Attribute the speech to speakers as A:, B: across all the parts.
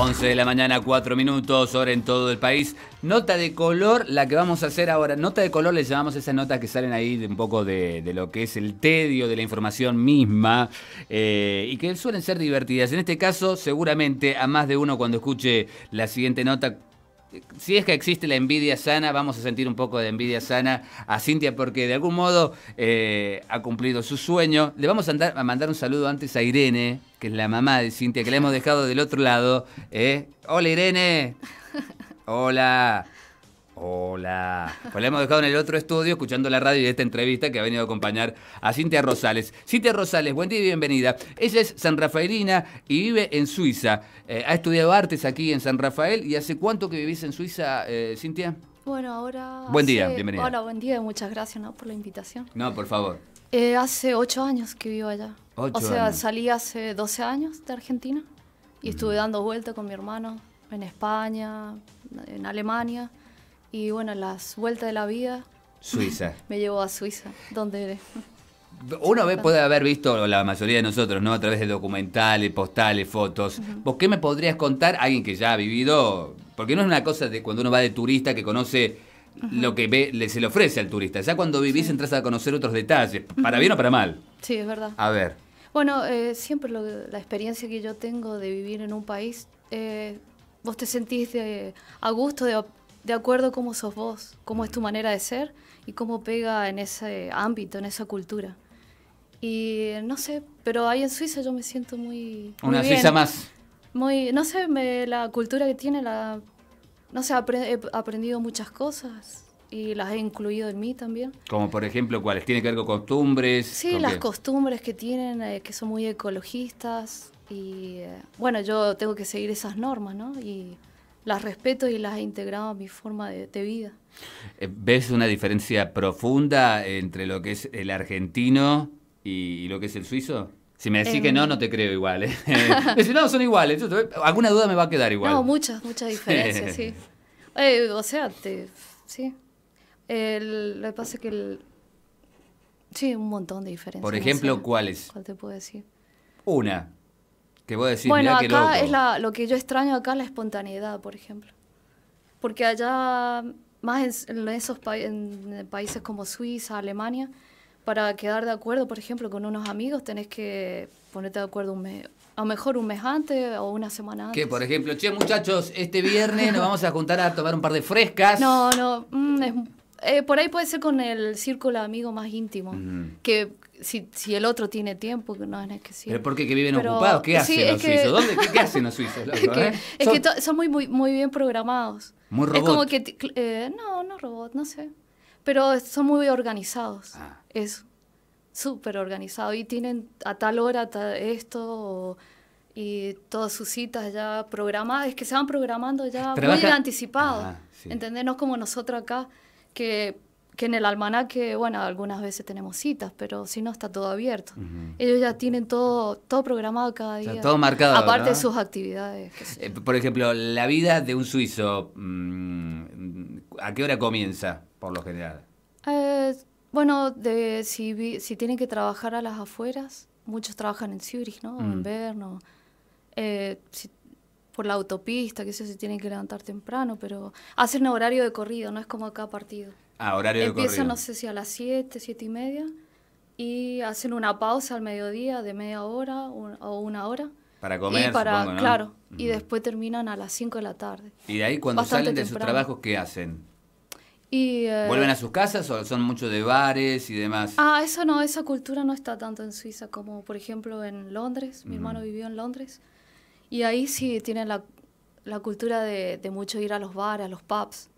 A: 11 de la mañana, 4 minutos, hora en todo el país. Nota de color, la que vamos a hacer ahora. Nota de color, le llamamos esas notas que salen ahí de un poco de, lo que es el tedio de la información misma eh, y que suelen ser divertidas. En este caso, seguramente a más de uno cuando escuche la siguiente nota si es que existe la envidia sana, vamos a sentir un poco de envidia sana a Cintia porque de algún modo eh, ha cumplido su sueño. Le vamos a, mandar un saludo antes a Irene, que es la mamá de Cintia, que la hemos dejado del otro lado. ¿eh? Hola Irene. Hola. Hola. Pues la hemos dejado en el otro estudio escuchando la radio y esta entrevista que ha venido a acompañar a Cintia Rosales. Cintia Rosales, buen día y bienvenida. Ella es San Rafaelina y vive en Suiza. Eh, ha estudiado artes aquí en San Rafael. ¿Y hace cuánto que vivís en Suiza, eh, Cintia?
B: Bueno, ahora... Buen día, bienvenida. Hola, buen día, y muchas gracias por la invitación.
A: No, por favor.
B: Eh, hace ocho años que vivo allá. o sea, salí hace 12 años de Argentina y estuve mm. dando vuelta con mi hermano en España, en Alemania. Y bueno, las vueltas de la vida. Suiza. me llevó a Suiza, donde
A: uno ve, puede haber visto la mayoría de nosotros, ¿no? A través de documentales, postales, fotos. ¿Vos qué me podrías contar, alguien que ya ha vivido? Porque no es una cosa de cuando uno va de turista que conoce lo que ve, le, se le ofrece al turista. Ya cuando vivís entras a conocer otros detalles, para bien o para mal. Sí, es verdad. A ver.
B: Bueno, eh, siempre la experiencia que yo tengo de vivir en un país, eh, vos te sentís a gusto de de acuerdo a cómo sos vos, cómo es tu manera de ser y cómo pega en ese ámbito, en esa cultura. Y no sé, pero ahí en Suiza yo me siento muy... Una muy bien. Suiza más. Muy, no sé, me, la cultura que tiene, la, no sé, he aprendido muchas cosas y las he incluido en mí también.
A: Como por ejemplo, ¿cuáles? ¿Tiene que ver con costumbres? Sí, las
B: costumbres que tienen, eh, que son muy ecologistas. Y eh, bueno, yo tengo que seguir esas normas, ¿no? Y las respeto y las he integrado a mi forma de, vida.
A: Eh, ¿Ves una diferencia profunda entre lo que es el argentino y, lo que es el suizo? Si me decís que no, em, no te creo igual. ¿eh? si no, son iguales. Alguna duda me va a quedar igual. No,
B: muchas, muchas diferencias, sí. Eh, o sea, sí. lo que pasa es que... El, sí, un montón de diferencias. Por ejemplo, ¿cuáles? ¿Cuál te puedo decir?
A: Una bueno, acá
B: es lo que yo extraño acá la espontaneidad, por ejemplo. Porque allá, más en, esos países como Suiza, Alemania, para quedar de acuerdo, por ejemplo, con unos amigos, tenés que ponerte de acuerdo un a lo mejor un mes antes o una semana antes. Que,
A: por ejemplo, che, muchachos, este viernes nos vamos a juntar a tomar un par de frescas. No, no,
B: mm, eh, por ahí puede ser con el círculo amigo más íntimo, si, si el otro tiene tiempo, que no es que sí. ¿Pero porque que viven ocupados? ¿Qué hacen los suizos? ¿Dónde, qué, hacen los suizos? es que, ¿eh? son... muy, muy, muy bien programados. Muy robot. Es como que, eh, no, no robot, no sé. Pero son muy organizados. Ah. Es Eso. Súper organizado. Y tienen a tal hora esto y todas sus citas ya programadas. Es que se van programando ya muy anticipados. Ah, Entendernos como nosotros acá, que que en el almanaque, bueno, algunas veces tenemos citas, pero si no está todo abierto. Ellos ya tienen todo, todo programado cada día. todo marcado. Aparte de sus actividades. Eh, por
A: ejemplo, la vida de un suizo, mm, ¿a qué hora comienza por lo general?
B: Eh, bueno, de, si, si tienen que trabajar a las afueras, muchos trabajan en Zurich, ¿no? Mm. En Berno. Eh, por la autopista, que sé, se tienen que levantar temprano, pero hacen horario de corrido, no es como cada partido
A: horario Empiezan, no
B: sé si a las 7, 7 y media, y hacen una pausa al mediodía de media hora o una hora. Para comer, supongo, Claro, y después terminan a las 5 de la tarde. ¿Y de ahí cuando salen de sus trabajos
A: qué hacen?
B: Y, ¿Vuelven eh, a
A: sus casas o son muchos de bares y demás?
B: Ah, eso no, esa cultura no está tanto en Suiza como, por ejemplo, en Londres. Mi hermano vivió en Londres. Y ahí sí tienen la, la cultura de, de, mucho ir a los bares, a los pubs.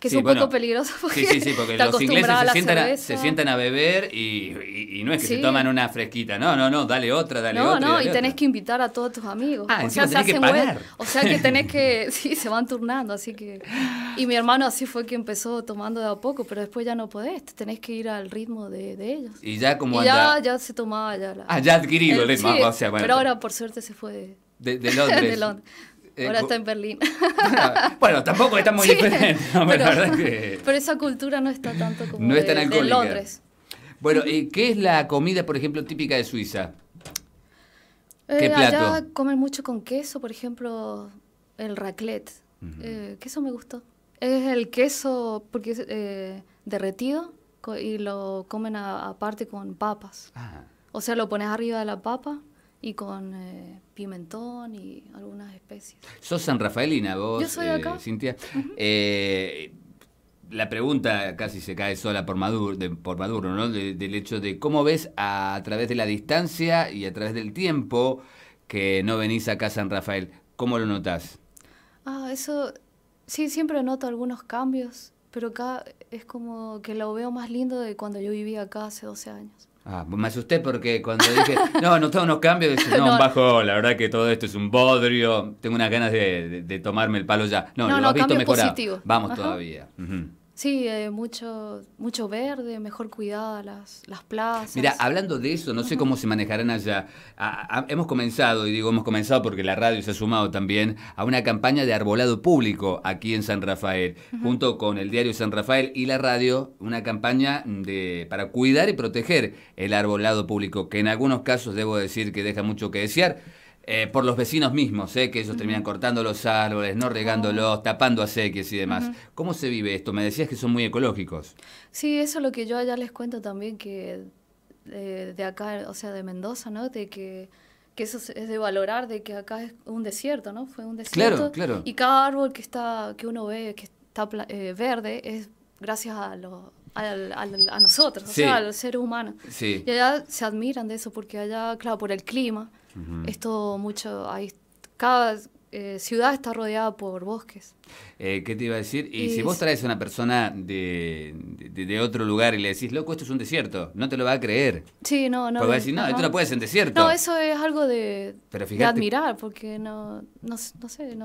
B: Que es un poco peligroso porque, sí, sí, porque los ingleses se sientan, a, se sientan, a,
A: beber y, y, no es que se toman una fresquita, no, no, no, dale otra, dale otra. No, no, y, tenés
B: que invitar a todos tus amigos. Ah, o sea, se hacen O sea que tenés que, sí, se van turnando, así que... Y mi hermano así fue que empezó tomando de a poco, pero después ya no podés, tenés que ir al ritmo de, de ellos.
A: Y ya como... Y ya,
B: se tomaba ya la... Ah, ya adquirido el, ritmo, o Pero ahora por suerte se fue
A: de, de Londres. de Londres. Eh, Ahora está en
B: Berlín. Ah,
A: bueno, tampoco está muy diferente, pero,
B: esa cultura no está tanto como en Londres.
A: Bueno, ¿y qué es la comida, por ejemplo, típica de Suiza? Eh, allá
B: comen mucho con queso, por ejemplo, el raclette. Eh, queso me gustó. Es el queso porque es, derretido y lo comen aparte con papas. Ah. O sea, lo pones arriba de la papa y con eh, pimentón y algunas especies.
A: Sos San Rafaelina, vos, Yo soy acá. Eh, Cintia. Eh, la pregunta casi se cae sola por Maduro, por Maduro ¿no? del hecho de cómo ves a, través de la distancia y a través del tiempo que no venís acá a San Rafael. ¿Cómo lo notas?
B: Ah, eso sí, siempre noto algunos cambios, pero acá es como que lo veo más lindo de cuando yo vivía acá hace 12 años.
A: Ah, pues me asusté porque cuando dije, no, no unos cambios, no, bajo, la verdad que todo esto es un bodrio, tengo unas ganas de, de, tomarme el palo ya. No, no lo has visto mejorado. Vamos todavía.
B: Sí, eh, mucho, mucho verde, mejor cuidada las, las plazas. Mira,
A: hablando de eso, no sé cómo se manejarán allá. hemos comenzado, y digo hemos comenzado porque la radio se ha sumado también, a una campaña de arbolado público aquí en San Rafael, junto con el diario San Rafael y la radio, una campaña de, para cuidar y proteger el arbolado público, que en algunos casos debo decir que deja mucho que desear eh, por los vecinos mismos, eh, que ellos terminan cortando los árboles, no regándolos, oh. tapando aceques y demás. ¿Cómo se vive esto? Me decías que son muy ecológicos.
B: Sí, eso es lo que yo allá les cuento también, que eh, de, acá, o sea, de Mendoza, ¿no? De que, eso es de valorar, de que acá es un desierto, ¿no? Fue un desierto. Claro, claro. Y cada árbol que, está, que uno ve, que está eh, verde, es gracias a a nosotros, o sea, al ser humano. Sí. Y allá se admiran de eso porque allá, claro, por el clima, mucho, hay, cada eh, ciudad está rodeada por bosques.
A: Eh, ¿Qué te iba a decir? Y, si vos traes a una persona de, otro lugar y le decís, loco, esto es un desierto, no te lo va a creer.
B: Sí, no, no. decir, no, esto no puede ser un desierto. No, eso es algo de, admirar, porque no, no, sé,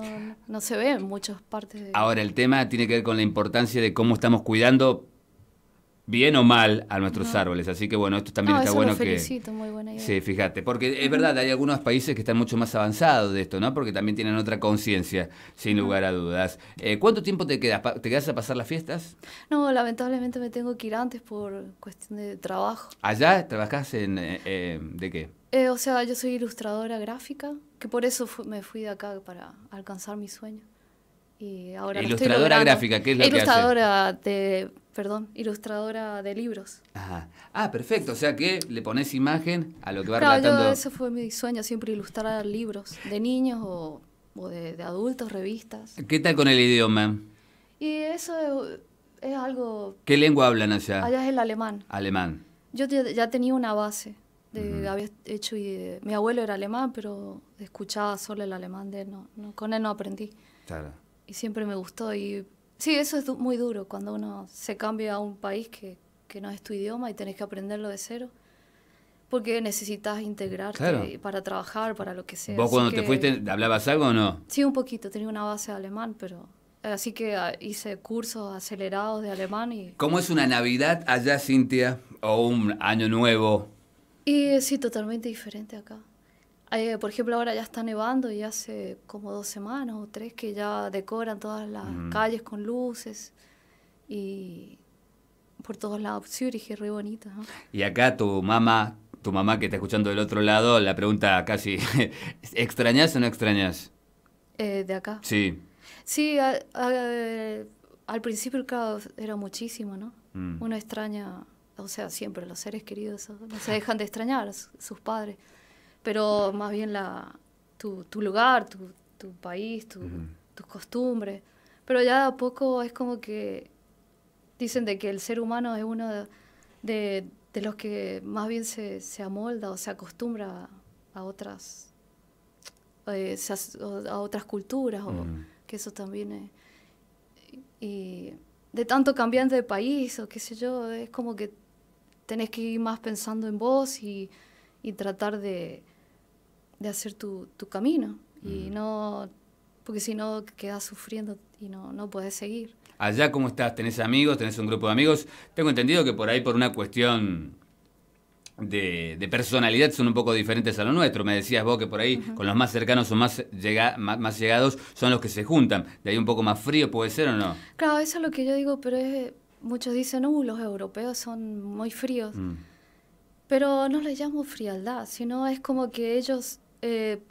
B: no se ve en muchas partes. De... Ahora,
A: el tema tiene que ver con la importancia de cómo estamos cuidando bien o mal a nuestros árboles. Así que bueno, esto también está bueno felicito, que. Sí, fíjate. Porque es verdad, hay algunos países que están mucho más avanzados de esto, ¿no? Porque también tienen otra conciencia, sin lugar a dudas. Eh, ¿Cuánto tiempo te quedas? ¿Te quedas a pasar las fiestas?
B: No, lamentablemente me tengo que ir antes por cuestión de trabajo.
A: ¿Allá trabajás en eh, eh, de qué?
B: o sea, yo soy ilustradora gráfica, que por eso me fui de acá para alcanzar mi sueño. Y ahora ilustradora gráfica, ¿qué es lo ilustradora que Ilustradora de perdón, ilustradora de libros.
A: Ah, perfecto. O sea que le pones imagen a lo que va relatando. Claro,
B: eso fue mi sueño, siempre ilustrar libros de niños o, o de, adultos, revistas.
A: ¿Qué tal con el idioma?
B: Y eso es, algo.
A: ¿Qué lengua hablan allá? Allá es el alemán. Alemán.
B: Yo ya tenía una base. De, Había hecho y eh, mi abuelo era alemán, pero escuchaba solo el alemán de él. No, no, con él no aprendí. Claro. Y siempre me gustó y Sí, eso es muy duro cuando uno se cambia a un país que, no es tu idioma y tenés que aprenderlo de cero. Porque necesitas integrarte para trabajar, para lo que sea. ¿Vos cuando te fuiste
A: hablabas algo o no?
B: Sí, un poquito. Tenía una base de alemán, pero eh, Así que ah, hice cursos acelerados de alemán y...
A: ¿Cómo es una Navidad allá, Cintia? ¿O un año nuevo?
B: Y eh, sí, totalmente diferente acá. Eh, por ejemplo, ahora ya está nevando y hace como dos semanas o tres que ya decoran todas las mm. calles con luces y por todos lados. sí, es re bonito.
A: Y acá tu mamá, tu mamá que está escuchando del otro lado, la pregunta casi, ¿extrañas o no extrañas?
B: Eh, de acá. Sí. Sí, al principio caos era muchísimo, ¿no? Mm. Uno extraña, o sea, siempre los seres queridos no se dejan de extrañar, sus padres pero más bien tu, lugar, tu, país, tus costumbres. Pero ya a poco es como que dicen de que el ser humano es uno de, los que más bien se, amolda o se acostumbra a otras, eh, a otras culturas, o que eso también Y de tanto cambiando de país o qué sé yo, es como que tenés que ir más pensando en vos y tratar de, de hacer tu, camino y mm. no, porque si no quedas sufriendo y no, no puedes seguir.
A: Allá, ¿cómo estás? ¿Tenés amigos? ¿Tenés un grupo de amigos? Tengo entendido que por ahí, por una cuestión de, de, personalidad son un poco diferentes a lo nuestro. Me decías vos que por ahí con los más cercanos o más, más, llegados son los que se juntan. De ahí un poco más frío puede ser
B: o no. Claro, eso es lo que yo digo, pero es, muchos dicen, uh, los europeos son muy fríos. Mm. Pero no les llamo frialdad, sino es como que ellos eh,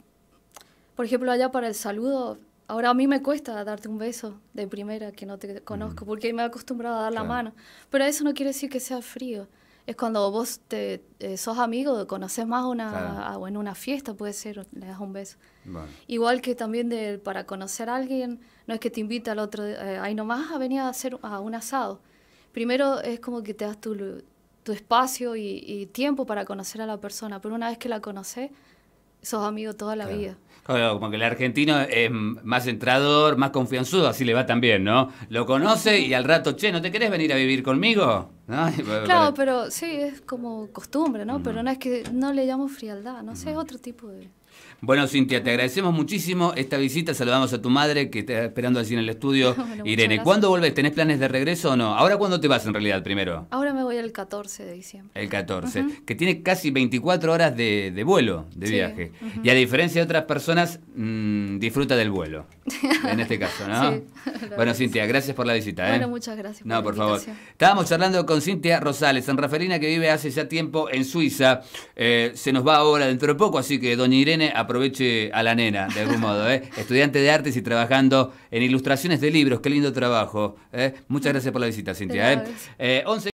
B: por ejemplo, allá para el saludo, ahora a mí me cuesta darte un beso de primera que no te conozco, porque me he acostumbrado a dar la mano. Pero eso no quiere decir que sea frío. Es cuando vos te, eh, sos amigo, conoces más una, o en una fiesta, puede ser, le das un beso. Igual que también para conocer a alguien, no es que te invita al otro, eh, ahí nomás a venir a hacer a un asado. Primero es como que te das tu, espacio y, y, tiempo para conocer a la persona, pero una vez que la conoces, sos amigo toda la vida.
A: como que el argentino es más entrador, más confianzudo, así le va también, ¿no? Lo conoce y al rato, che, ¿no te querés venir a vivir conmigo? Claro,
B: pero sí, es como costumbre, ¿no? Pero no es que no le llamo frialdad, no sé, es otro tipo de...
A: Bueno, Cintia, te agradecemos muchísimo esta visita. Saludamos a tu madre que está esperando allí en el estudio. Irene, ¿cuándo volvés? ¿Tenés planes de regreso o no? ¿Ahora cuándo te vas en realidad primero?
B: Ahora me voy el 14 de diciembre.
A: El 14, que tiene casi 24 horas de, vuelo, de viaje. Y a diferencia de otras personas, mm, disfruta del vuelo. En este caso, ¿no? bueno, Cintia, gracias por la visita. ¿eh? Bueno,
B: muchas gracias. No,
A: por, favor. Estábamos charlando con Cintia Rosales, Rafaelina que vive hace ya tiempo en Suiza. Eh, se nos va ahora dentro de poco, así que doña Irene aproveche a la nena, de algún modo. ¿eh? Estudiante de artes y trabajando en ilustraciones de libros. Qué lindo trabajo. ¿eh? Muchas ah. gracias por la visita, Cintia. 11